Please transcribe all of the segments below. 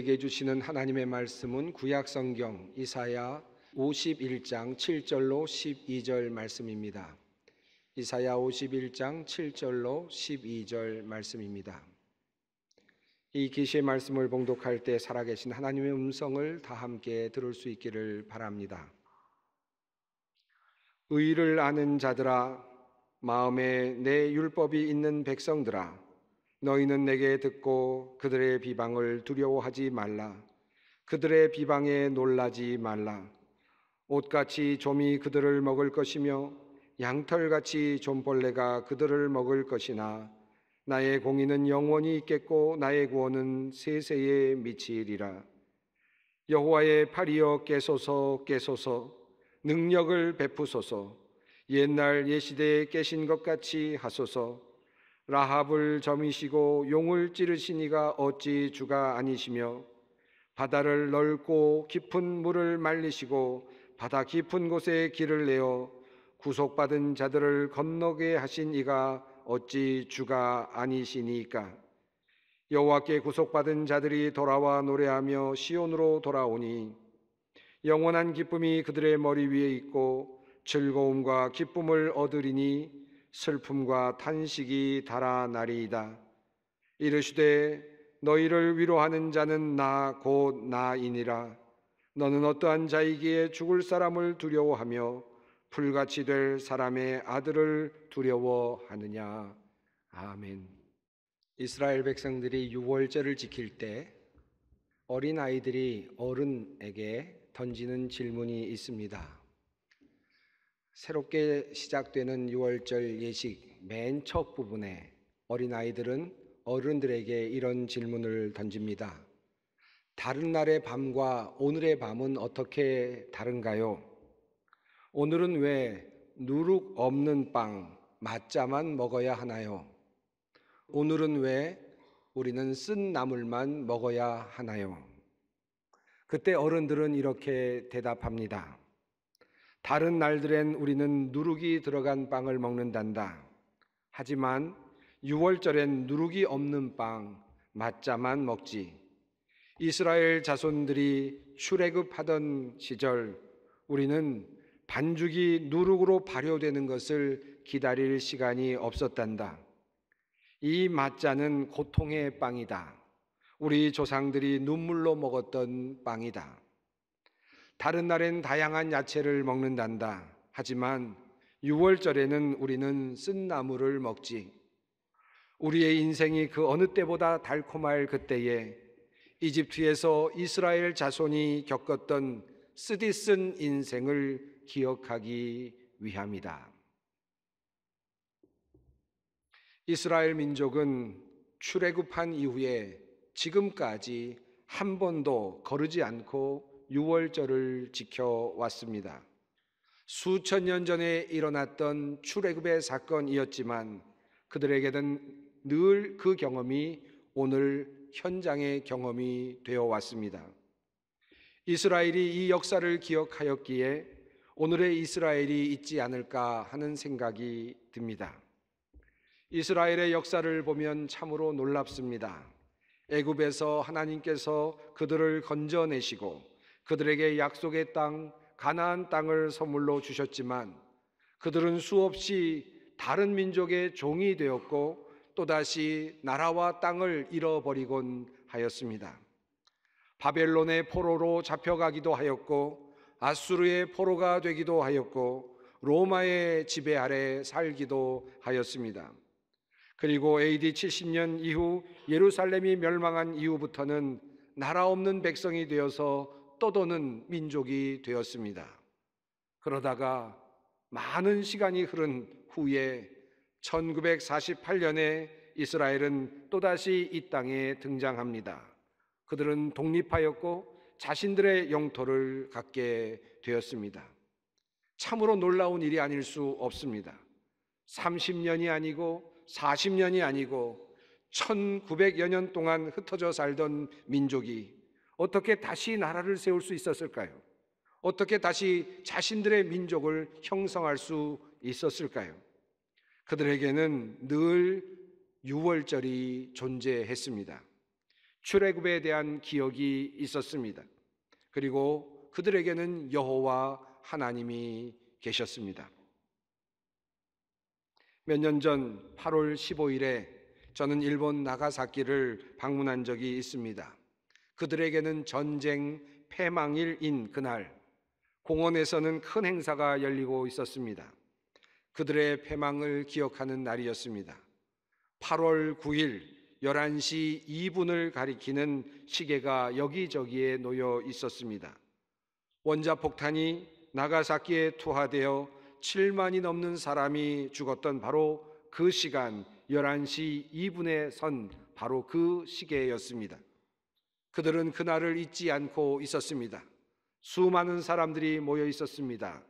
우리에게 주시는 하나님의 말씀은 구약 성경 이사야 51장 7절로 12절 말씀입니다. 이사야 51장 7절로 12절 말씀입니다. 이 계시의 말씀을 봉독할 때 살아계신 하나님의 음성을 다 함께 들을 수 있기를 바랍니다. 의를 아는 자들아 마음에 내 율법이 있는 백성들아 너희는 내게 듣고 그들의 비방을 두려워하지 말라. 그들의 비방에 놀라지 말라. 옷같이 좀이 그들을 먹을 것이며 양털같이 좀벌레가 그들을 먹을 것이나 나의 공의는 영원히 있겠고 나의 구원은 세세에 미치리라. 여호와의 팔이여 깨소서 깨소서 능력을 베푸소서 옛날 예시대에 깨신 것 같이 하소서 라합을 점이시고 용을 찌르시니가 어찌 주가 아니시며 바다를 넓고 깊은 물을 말리시고 바다 깊은 곳에 길을 내어 구속받은 자들을 건너게 하신 이가 어찌 주가 아니시니까 여호와께 구속받은 자들이 돌아와 노래하며 시온으로 돌아오니 영원한 기쁨이 그들의 머리 위에 있고 즐거움과 기쁨을 얻으리니 슬픔과 탄식이 달아나리이다. 이르시되 너희를 위로하는 자는 나 곧 나이니라. 너는 어떠한 자이기에 죽을 사람을 두려워하며 불같이 될 사람의 아들을 두려워하느냐. 아멘. 이스라엘 백성들이 유월절을 지킬 때 어린 아이들이 어른에게 던지는 질문이 있습니다. 새롭게 시작되는 6월절 예식 맨 첫 부분에 어린아이들은 어른들에게 이런 질문을 던집니다. 다른 날의 밤과 오늘의 밤은 어떻게 다른가요? 오늘은 왜 누룩 없는 빵, 맛자만 먹어야 하나요? 오늘은 왜 우리는 쓴 나물만 먹어야 하나요? 그때 어른들은 이렇게 대답합니다. 다른 날들엔 우리는 누룩이 들어간 빵을 먹는단다. 하지만 6월절엔 누룩이 없는 빵, 맞자만 먹지. 이스라엘 자손들이 출애굽하던 시절 우리는 반죽이 누룩으로 발효되는 것을 기다릴 시간이 없었단다. 이맞자는 고통의 빵이다. 우리 조상들이 눈물로 먹었던 빵이다. 다른 날엔 다양한 야채를 먹는단다. 하지만 6월절에는 우리는 쓴나물을 먹지. 우리의 인생이 그 어느 때보다 달콤할 그때에 이집트에서 이스라엘 자손이 겪었던 쓰디쓴 인생을 기억하기 위함이다. 이스라엘 민족은 출애굽한 이후에 지금까지 한 번도 거르지 않고 유월절을 지켜왔습니다. 수천 년 전에 일어났던 출애굽의 사건이었지만 그들에게는 늘 그 경험이 오늘 현장의 경험이 되어 왔습니다. 이스라엘이 이 역사를 기억하였기에 오늘의 이스라엘이 있지 않을까 하는 생각이 듭니다. 이스라엘의 역사를 보면 참으로 놀랍습니다. 애굽에서 하나님께서 그들을 건져내시고 그들에게 약속의 땅, 가나안 땅을 선물로 주셨지만 그들은 수없이 다른 민족의 종이 되었고 또다시 나라와 땅을 잃어버리곤 하였습니다. 바벨론의 포로로 잡혀가기도 하였고 아수르의 포로가 되기도 하였고 로마의 지배 아래 살기도 하였습니다. 그리고 AD 70년 이후 예루살렘이 멸망한 이후부터는 나라 없는 백성이 되어서 떠도는 민족이 되었습니다. 그러다가 많은 시간이 흐른 후에 1948년에 이스라엘은 또다시 이 땅에 등장합니다. 그들은 독립하였고 자신들의 영토를 갖게 되었습니다. 참으로 놀라운 일이 아닐 수 없습니다. 30년이 아니고 40년이 아니고 1900여 년 동안 흩어져 살던 민족이 어떻게 다시 나라를 세울 수 있었을까요? 어떻게 다시 자신들의 민족을 형성할 수 있었을까요? 그들에게는 늘 유월절이 존재했습니다. 출애굽에 대한 기억이 있었습니다. 그리고 그들에게는 여호와 하나님이 계셨습니다. 몇 년 전 8월 15일에 저는 일본 나가사키를 방문한 적이 있습니다. 그들에게는 전쟁, 패망일인 그날 공원에서는 큰 행사가 열리고 있었습니다. 그들의 패망을 기억하는 날이었습니다. 8월 9일 11시 2분을 가리키는 시계가 여기저기에 놓여 있었습니다. 원자폭탄이 나가사키에 투하되어 7만이 넘는 사람이 죽었던 바로 그 시간 11시 2분에 선 바로 그 시계였습니다. 그들은 그날을 잊지 않고 있었습니다. 수많은 사람들이 모여 있었습니다.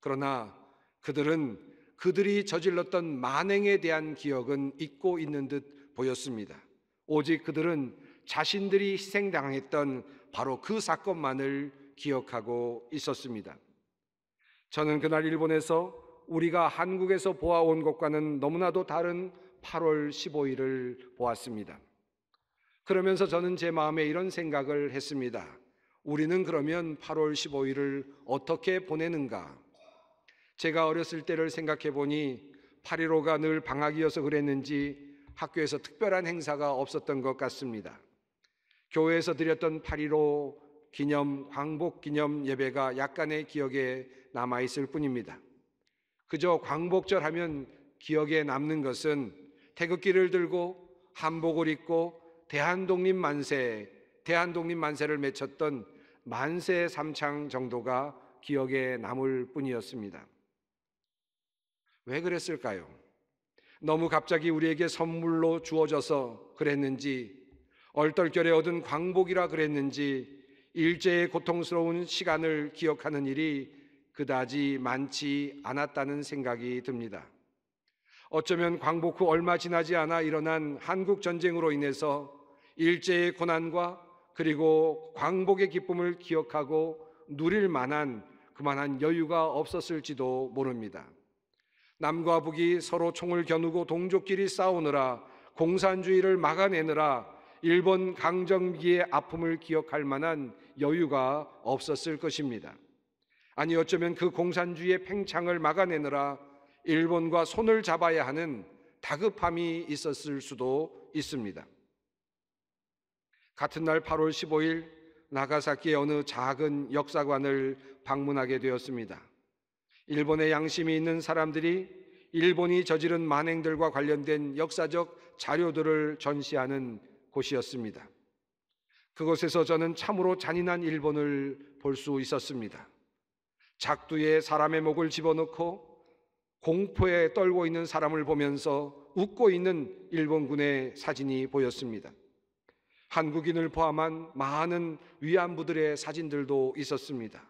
그러나 그들은 그들이 저질렀던 만행에 대한 기억은 잊고 있는 듯 보였습니다. 오직 그들은 자신들이 희생당했던 바로 그 사건만을 기억하고 있었습니다. 저는 그날 일본에서 우리가 한국에서 보아온 것과는 너무나도 다른 8월 15일을 보았습니다. 그러면서 저는 제 마음에 이런 생각을 했습니다. 우리는 그러면 8월 15일을 어떻게 보내는가? 제가 어렸을 때를 생각해 보니 8.15가 늘 방학이어서 그랬는지 학교에서 특별한 행사가 없었던 것 같습니다. 교회에서 드렸던 8.15 기념, 광복 기념 예배가 약간의 기억에 남아있을 뿐입니다. 그저 광복절 하면 기억에 남는 것은 태극기를 들고 한복을 입고 대한독립 만세, 대한독립 만세를 맺혔던 만세 삼창 정도가 기억에 남을 뿐이었습니다. 왜 그랬을까요? 너무 갑자기 우리에게 선물로 주어져서 그랬는지, 얼떨결에 얻은 광복이라 그랬는지, 일제의 고통스러운 시간을 기억하는 일이 그다지 많지 않았다는 생각이 듭니다. 어쩌면 광복 후 얼마 지나지 않아 일어난 한국 전쟁으로 인해서 일제의 고난과 그리고 광복의 기쁨을 기억하고 누릴 만한 그만한 여유가 없었을지도 모릅니다. 남과 북이 서로 총을 겨누고 동족끼리 싸우느라 공산주의를 막아내느라 일본 강점기의 아픔을 기억할 만한 여유가 없었을 것입니다. 아니 어쩌면 그 공산주의의 팽창을 막아내느라 일본과 손을 잡아야 하는 다급함이 있었을 수도 있습니다. 같은 날 8월 15일 나가사키의 어느 작은 역사관을 방문하게 되었습니다. 일본의 양심이 있는 사람들이 일본이 저지른 만행들과 관련된 역사적 자료들을 전시하는 곳이었습니다. 그곳에서 저는 참으로 잔인한 일본을 볼 수 있었습니다. 작두에 사람의 목을 집어넣고 공포에 떨고 있는 사람을 보면서 웃고 있는 일본군의 사진이 보였습니다. 한국인을 포함한 많은 위안부들의 사진들도 있었습니다.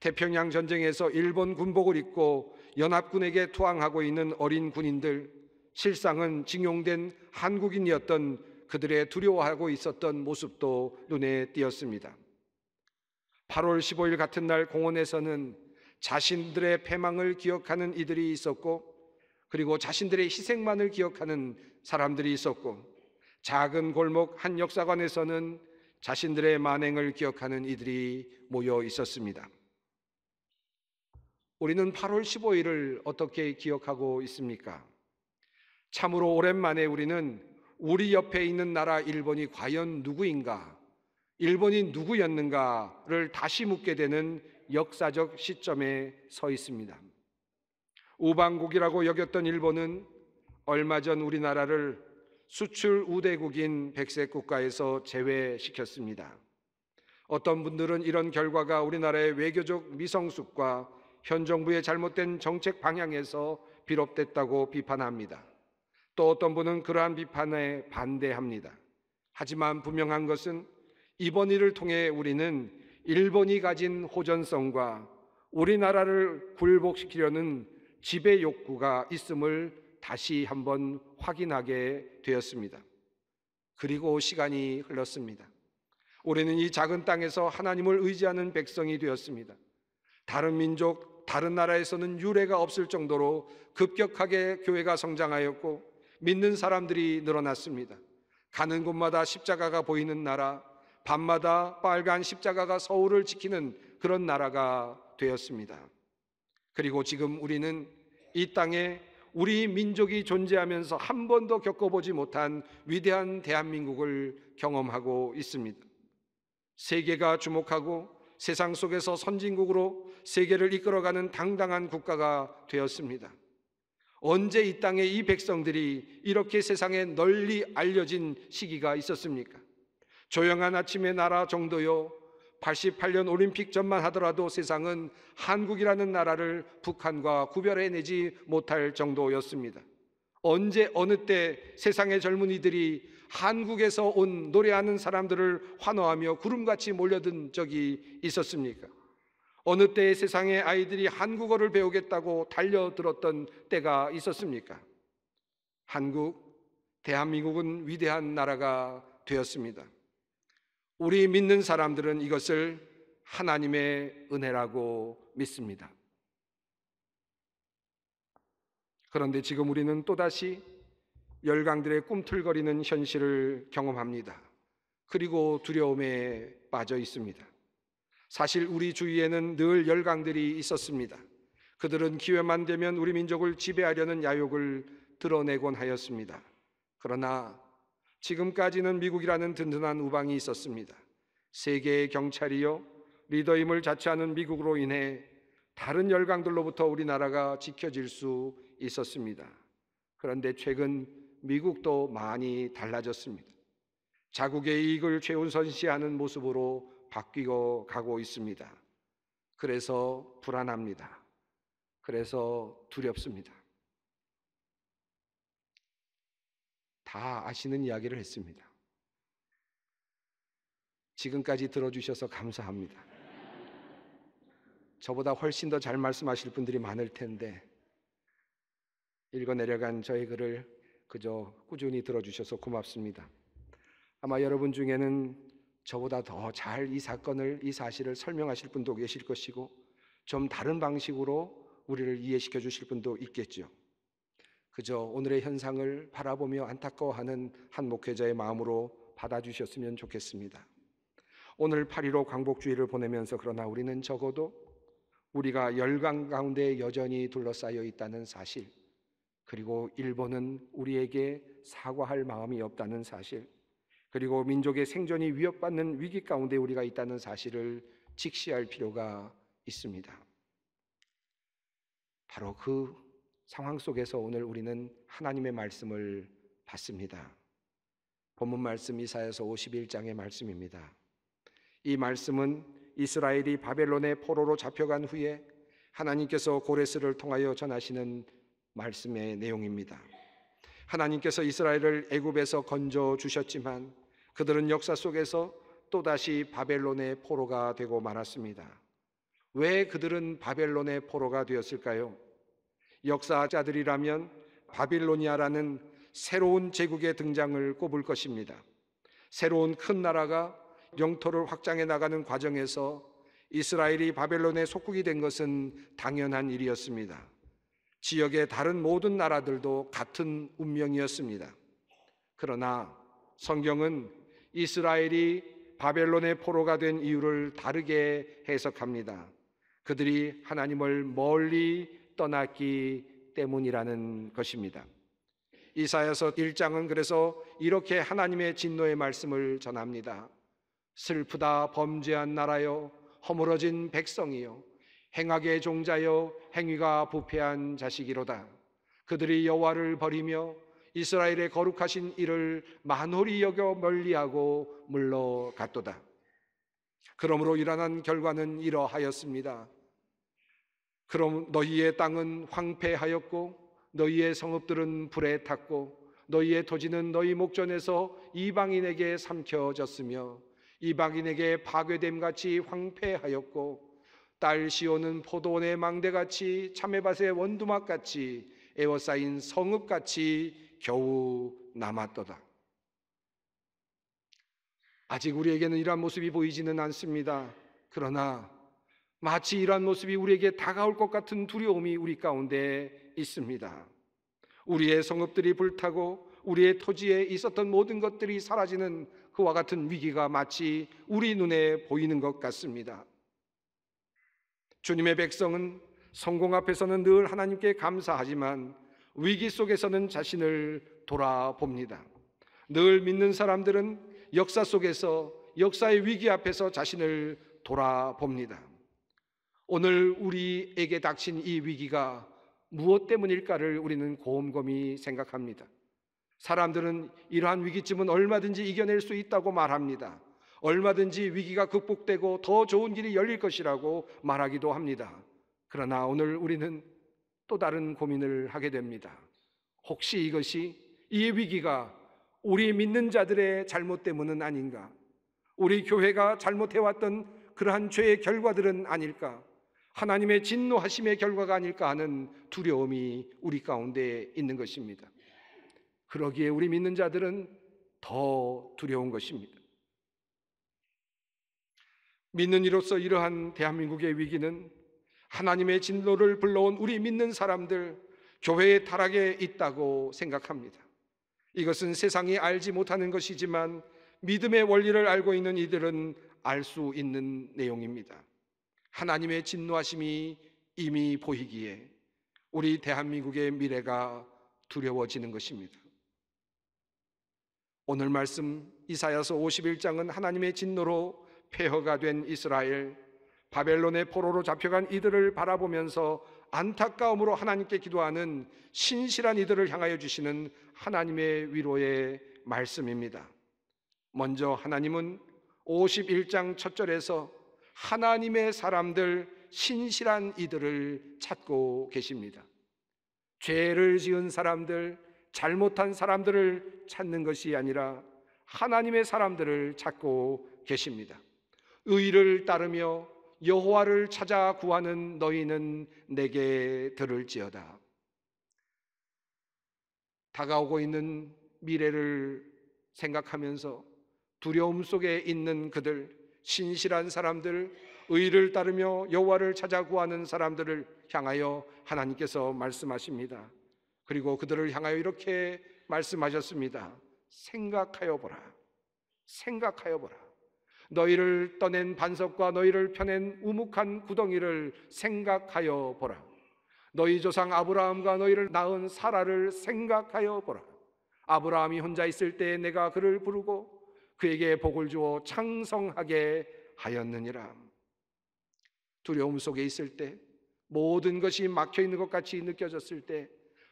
태평양 전쟁에서 일본 군복을 입고 연합군에게 투항하고 있는 어린 군인들, 실상은 징용된 한국인이었던 그들의 두려워하고 있었던 모습도 눈에 띄었습니다. 8월 15일 같은 날 공원에서는 자신들의 패망을 기억하는 이들이 있었고, 그리고 자신들의 희생만을 기억하는 사람들이 있었고, 작은 골목 한 역사관에서는 자신들의 만행을 기억하는 이들이 모여 있었습니다. 우리는 8월 15일을 어떻게 기억하고 있습니까? 참으로 오랜만에 우리는 우리 옆에 있는 나라 일본이 과연 누구인가, 일본이 누구였는가를 다시 묻게 되는 역사적 시점에 서 있습니다. 우방국이라고 여겼던 일본은 얼마 전 우리나라를 수출 우대국인 백색 국가에서 제외시켰습니다. 어떤 분들은 이런 결과가 우리나라의 외교적 미성숙과 현 정부의 잘못된 정책 방향에서 비롯됐다고 비판합니다. 또 어떤 분은 그러한 비판에 반대합니다. 하지만 분명한 것은 이번 일을 통해 우리는 일본이 가진 호전성과 우리나라를 굴복시키려는 지배 욕구가 있음을 다시 한번 확인하게 되었습니다. 그리고 시간이 흘렀습니다. 올해는 이 작은 땅에서 하나님을 의지하는 백성이 되었습니다. 다른 민족, 다른 나라에서는 유례가 없을 정도로 급격하게 교회가 성장하였고 믿는 사람들이 늘어났습니다. 가는 곳마다 십자가가 보이는 나라, 밤마다 빨간 십자가가 서울을 지키는 그런 나라가 되었습니다. 그리고 지금 우리는 이 땅에 우리 민족이 존재하면서 한 번도 겪어보지 못한 위대한 대한민국을 경험하고 있습니다. 세계가 주목하고 세상 속에서 선진국으로 세계를 이끌어가는 당당한 국가가 되었습니다. 언제 이 땅의 이 백성들이 이렇게 세상에 널리 알려진 시기가 있었습니까? 조용한 아침의 나라 정도요, 88년 올림픽 전만 하더라도 세상은 한국이라는 나라를 북한과 구별해내지 못할 정도였습니다. 언제 어느 때 세상의 젊은이들이 한국에서 온 노래하는 사람들을 환호하며 구름같이 몰려든 적이 있었습니까? 어느 때 세상의 아이들이 한국어를 배우겠다고 달려들었던 때가 있었습니까? 한국, 대한민국은 위대한 나라가 되었습니다. 우리 믿는 사람들은 이것을 하나님의 은혜라고 믿습니다. 그런데 지금 우리는 또다시 열강들의 꿈틀거리는 현실을 경험합니다. 그리고 두려움에 빠져 있습니다. 사실 우리 주위에는 늘 열강들이 있었습니다. 그들은 기회만 되면 우리 민족을 지배하려는 야욕을 드러내곤 하였습니다. 그러나 지금까지는 미국이라는 든든한 우방이 있었습니다. 세계의 경찰이요, 리더임을 자처하는 미국으로 인해 다른 열강들로부터 우리나라가 지켜질 수 있었습니다. 그런데 최근 미국도 많이 달라졌습니다. 자국의 이익을 최우선시하는 모습으로 바뀌고 가고 있습니다. 그래서 불안합니다. 그래서 두렵습니다. 다 아시는 이야기를 했습니다. 지금까지 들어주셔서 감사합니다. 저보다 훨씬 더 잘 말씀하실 분들이 많을 텐데, 읽어 내려간 저의 글을 그저 꾸준히 들어주셔서 고맙습니다. 아마 여러분 중에는 저보다 더 잘 이 사건을, 이 사실을 설명하실 분도 계실 것이고, 좀 다른 방식으로 우리를 이해시켜 주실 분도 있겠죠. 그저 오늘의 현상을 바라보며 안타까워하는 한 목회자의 마음으로 받아주셨으면 좋겠습니다. 오늘 8 1로 광복주의를 보내면서 그러나 우리는 적어도 우리가 열강 가운데 여전히 둘러싸여 있다는 사실, 그리고 일본은 우리에게 사과할 마음이 없다는 사실, 그리고 민족의 생존이 위협받는 위기 가운데 우리가 있다는 사실을 직시할 필요가 있습니다. 바로 그 상황 속에서 오늘 우리는 하나님의 말씀을 받습니다. 본문 말씀 이사에서 51장의 말씀입니다. 이 말씀은 이스라엘이 바벨론의 포로로 잡혀간 후에 하나님께서 고레스를 통하여 전하시는 말씀의 내용입니다. 하나님께서 이스라엘을 애굽에서 건져 주셨지만 그들은 역사 속에서 또다시 바벨론의 포로가 되고 말았습니다. 왜 그들은 바벨론의 포로가 되었을까요? 역사자들이라면 바빌로니아라는 새로운 제국의 등장을 꼽을 것입니다. 새로운 큰 나라가 영토를 확장해 나가는 과정에서 이스라엘이 바벨론의 속국이 된 것은 당연한 일이었습니다. 지역의 다른 모든 나라들도 같은 운명이었습니다. 그러나 성경은 이스라엘이 바벨론의 포로가 된 이유를 다르게 해석합니다. 그들이 하나님을 멀리 떠났기 때문이라는 것입니다. 이사야서 1장은 그래서 이렇게 하나님의 진노의 말씀을 전합니다. 슬프다 범죄한 나라여 허물어진 백성이여 행악의 종자여 행위가 부패한 자식이로다. 그들이 여호와를 버리며 이스라엘의 거룩하신 이를 만홀히 여겨 멀리하고 물러갔도다. 그러므로 일어난 결과는 이러하였습니다. 그럼 너희의 땅은 황폐하였고 너희의 성읍들은 불에 탔고 너희의 토지는 너희 목전에서 이방인에게 삼켜졌으며 이방인에게 파괴됨 같이 황폐하였고 딸 시온은 포도원의 망대같이 참외밭의 원두막같이 에워싸인 성읍같이 겨우 남았도다. 아직 우리에게는 이러한 모습이 보이지는 않습니다. 그러나 마치 이러한 모습이 우리에게 다가올 것 같은 두려움이 우리 가운데 있습니다. 우리의 성읍들이 불타고 우리의 토지에 있었던 모든 것들이 사라지는 그와 같은 위기가 마치 우리 눈에 보이는 것 같습니다. 주님의 백성은 성공 앞에서는 늘 하나님께 감사하지만 위기 속에서는 자신을 돌아봅니다. 늘 믿는 사람들은 역사 속에서 역사의 위기 앞에서 자신을 돌아봅니다. 오늘 우리에게 닥친 이 위기가 무엇 때문일까를 우리는 곰곰이 생각합니다. 사람들은 이러한 위기쯤은 얼마든지 이겨낼 수 있다고 말합니다. 얼마든지 위기가 극복되고 더 좋은 길이 열릴 것이라고 말하기도 합니다. 그러나 오늘 우리는 또 다른 고민을 하게 됩니다. 혹시 이것이 이 위기가 우리 믿는 자들의 잘못 때문은 아닌가? 우리 교회가 잘못해왔던 그러한 죄의 결과들은 아닐까? 하나님의 진노하심의 결과가 아닐까 하는 두려움이 우리 가운데 있는 것입니다. 그러기에 우리 믿는 자들은 더 두려운 것입니다. 믿는 이로서 이러한 대한민국의 위기는 하나님의 진노를 불러온 우리 믿는 사람들, 교회의 타락에 있다고 생각합니다. 이것은 세상이 알지 못하는 것이지만 믿음의 원리를 알고 있는 이들은 알 수 있는 내용입니다. 하나님의 진노하심이 이미 보이기에 우리 대한민국의 미래가 두려워지는 것입니다. 오늘 말씀 이사야서 51장은 하나님의 진노로 폐허가 된 이스라엘 바벨론의 포로로 잡혀간 이들을 바라보면서 안타까움으로 하나님께 기도하는 신실한 이들을 향하여 주시는 하나님의 위로의 말씀입니다. 먼저 하나님은 51장 첫 절에서 하나님의 사람들, 신실한 이들을 찾고 계십니다. 죄를 지은 사람들, 잘못한 사람들을 찾는 것이 아니라 하나님의 사람들을 찾고 계십니다. 의를 따르며 여호와를 찾아 구하는 너희는 내게 들을지어다. 다가오고 있는 미래를 생각하면서 두려움 속에 있는 그들, 신실한 사람들, 의를 따르며 여호와를 찾아 구하는 사람들을 향하여 하나님께서 말씀하십니다. 그리고 그들을 향하여 이렇게 말씀하셨습니다. 생각하여 보라. 생각하여 보라. 너희를 떠낸 반석과 너희를 펴낸 우묵한 구덩이를 생각하여 보라. 너희 조상 아브라함과 너희를 낳은 사라를 생각하여 보라. 아브라함이 혼자 있을 때 내가 그를 부르고 그에게 복을 주어 창성하게 하였느니라. 두려움 속에 있을 때 모든 것이 막혀 있는 것 같이 느껴졌을 때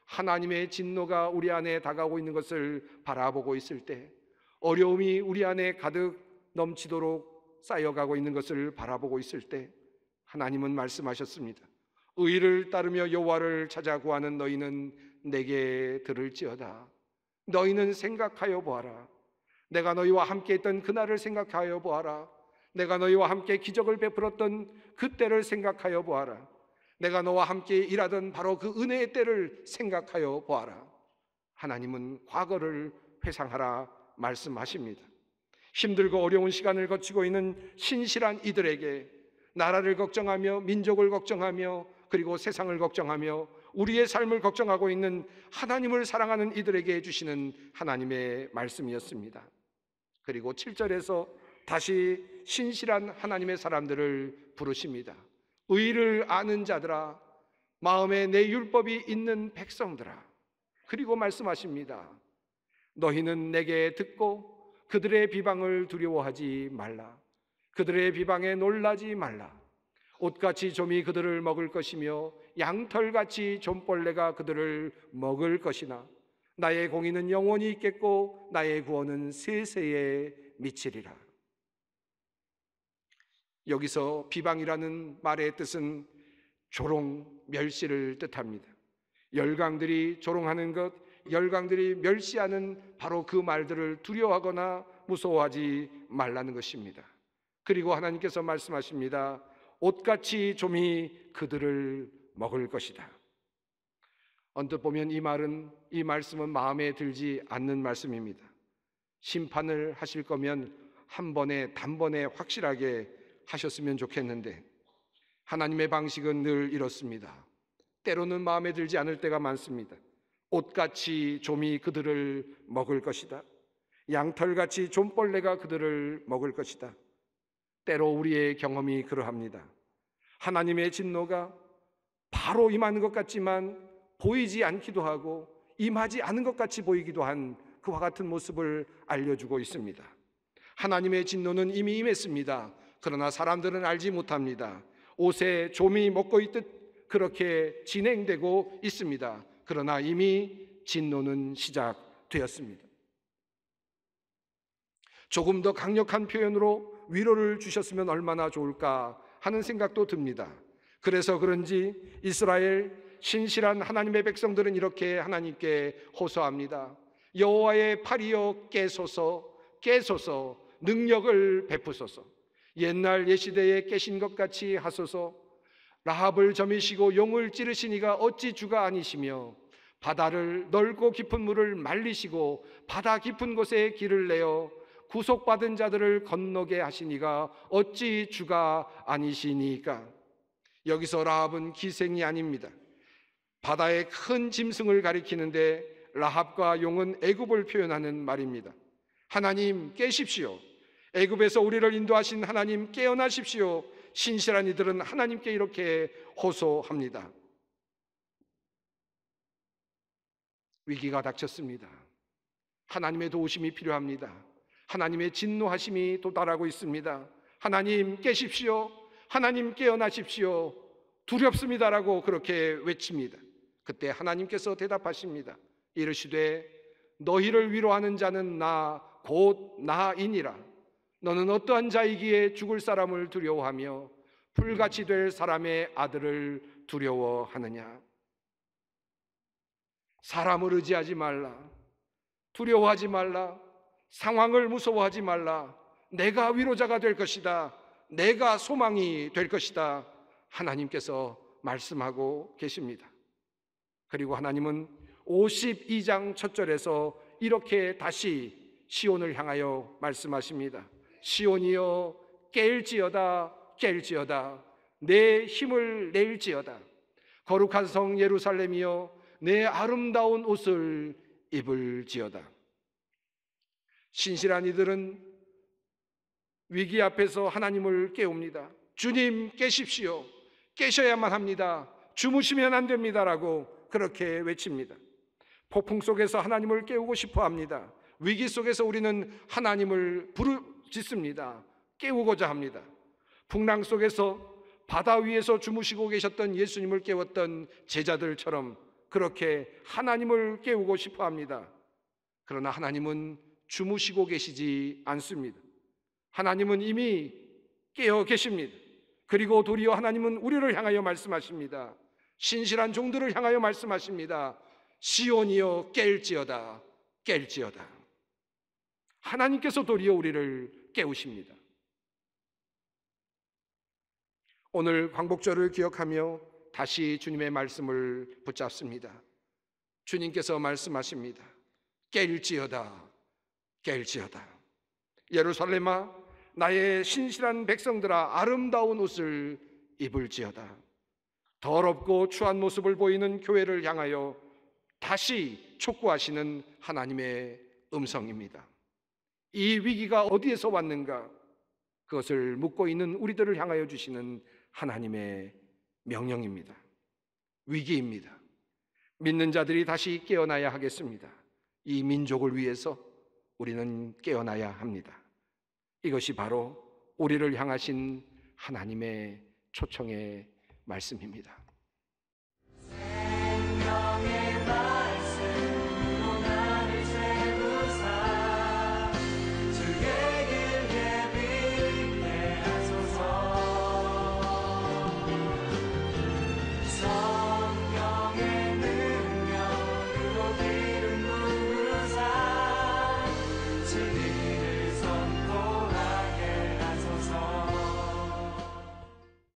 하나님의 진노가 우리 안에 다가오고 있는 것을 바라보고 있을 때 어려움이 우리 안에 가득 넘치도록 쌓여가고 있는 것을 바라보고 있을 때 하나님은 말씀하셨습니다. 의를 따르며 여호와를 찾아 구하는 너희는 내게 들을지어다. 너희는 생각하여 보아라. 내가 너희와 함께 있던 그날을 생각하여 보아라. 내가 너희와 함께 기적을 베풀었던 그때를 생각하여 보아라. 내가 너와 함께 일하던 바로 그 은혜의 때를 생각하여 보아라. 하나님은 과거를 회상하라 말씀하십니다. 힘들고 어려운 시간을 거치고 있는 신실한 이들에게 나라를 걱정하며 민족을 걱정하며 그리고 세상을 걱정하며 우리의 삶을 걱정하고 있는 하나님을 사랑하는 이들에게 해 주시는 하나님의 말씀이었습니다. 그리고 7절에서 다시 신실한 하나님의 사람들을 부르십니다. 의를 아는 자들아, 마음에 내 율법이 있는 백성들아. 그리고 말씀하십니다. 너희는 내게 듣고 그들의 비방을 두려워하지 말라. 그들의 비방에 놀라지 말라. 옷같이 좀이 그들을 먹을 것이며 양털같이 좀벌레가 그들을 먹을 것이나 나의 공의는 영원히 있겠고 나의 구원은 세세에 미치리라. 여기서 비방이라는 말의 뜻은 조롱, 멸시를 뜻합니다. 열강들이 조롱하는 것, 열강들이 멸시하는 바로 그 말들을 두려워하거나 무서워하지 말라는 것입니다. 그리고 하나님께서 말씀하십니다. 옷같이 좀이 그들을 먹을 것이다. 언뜻 보면 이 말은 이 말씀은 마음에 들지 않는 말씀입니다. 심판을 하실 거면 한 번에 단번에 확실하게 하셨으면 좋겠는데 하나님의 방식은 늘 이렇습니다. 때로는 마음에 들지 않을 때가 많습니다. 옷같이 좀이 그들을 먹을 것이다. 양털같이 좀벌레가 그들을 먹을 것이다. 때로 우리의 경험이 그러합니다. 하나님의 진노가 바로 임하는 것 같지만 보이지 않기도 하고 임하지 않은 것 같이 보이기도 한 그와 같은 모습을 알려주고 있습니다. 하나님의 진노는 이미 임했습니다. 그러나 사람들은 알지 못합니다. 옷에 조미 먹고 있듯 그렇게 진행되고 있습니다. 그러나 이미 진노는 시작되었습니다. 조금 더 강력한 표현으로 위로를 주셨으면 얼마나 좋을까 하는 생각도 듭니다. 그래서 그런지 이스라엘 신실한 하나님의 백성들은 이렇게 하나님께 호소합니다. 여호와의 팔이여 깨소서 깨소서 능력을 베푸소서 옛날 예시대에 깨신 것 같이 하소서 라합을 점이시고 용을 찌르시니가 어찌 주가 아니시며 바다를 넓고 깊은 물을 말리시고 바다 깊은 곳에 길을 내어 구속받은 자들을 건너게 하시니가 어찌 주가 아니시니까 여기서 라합은 기생이 아닙니다. 바다의 큰 짐승을 가리키는데 라합과 용은 애굽을 표현하는 말입니다. 하나님 깨십시오. 애굽에서 우리를 인도하신 하나님 깨어나십시오. 신실한 이들은 하나님께 이렇게 호소합니다. 위기가 닥쳤습니다. 하나님의 도우심이 필요합니다. 하나님의 진노하심이 도달하고 있습니다. 하나님 깨십시오. 하나님 깨어나십시오. 두렵습니다라고 그렇게 외칩니다. 그때 하나님께서 대답하십니다. 이르시되 너희를 위로하는 자는 나 곧 나이니라. 너는 어떠한 자이기에 죽을 사람을 두려워하며 풀같이 될 사람의 아들을 두려워하느냐? 사람을 의지하지 말라. 두려워하지 말라. 상황을 무서워하지 말라. 내가 위로자가 될 것이다. 내가 소망이 될 것이다. 하나님께서 말씀하고 계십니다. 그리고 하나님은 52장 첫 절에서 이렇게 다시 시온을 향하여 말씀하십니다. 시온이여 깰지어다 깰지어다 내 힘을 낼지어다 거룩한 성 예루살렘이여 내 아름다운 옷을 입을지어다 신실한 이들은 위기 앞에서 하나님을 깨웁니다. 주님 깨십시오. 깨셔야만 합니다. 주무시면 안 됩니다라고 그렇게 외칩니다. 폭풍 속에서 하나님을 깨우고 싶어 합니다. 위기 속에서 우리는 하나님을 부르짖습니다. 깨우고자 합니다. 풍랑 속에서 바다 위에서 주무시고 계셨던 예수님을 깨웠던 제자들처럼 그렇게 하나님을 깨우고 싶어 합니다. 그러나 하나님은 주무시고 계시지 않습니다. 하나님은 이미 깨어 계십니다. 그리고 도리어 하나님은 우리를 향하여 말씀하십니다. 신실한 종들을 향하여 말씀하십니다. 시온이여 깰지어다, 깰지어다. 하나님께서 도리어 우리를 깨우십니다. 오늘 광복절을 기억하며 다시 주님의 말씀을 붙잡습니다. 주님께서 말씀하십니다. 깰지어다, 깰지어다. 예루살렘아, 나의 신실한 백성들아, 아름다운 옷을 입을지어다. 더럽고 추한 모습을 보이는 교회를 향하여 다시 촉구하시는 하나님의 음성입니다. 이 위기가 어디에서 왔는가? 그것을 묻고 있는 우리들을 향하여 주시는 하나님의 명령입니다. 위기입니다. 믿는 자들이 다시 깨어나야 하겠습니다. 이 민족을 위해서 우리는 깨어나야 합니다. 이것이 바로 우리를 향하신 하나님의 초청의 말씀입니다.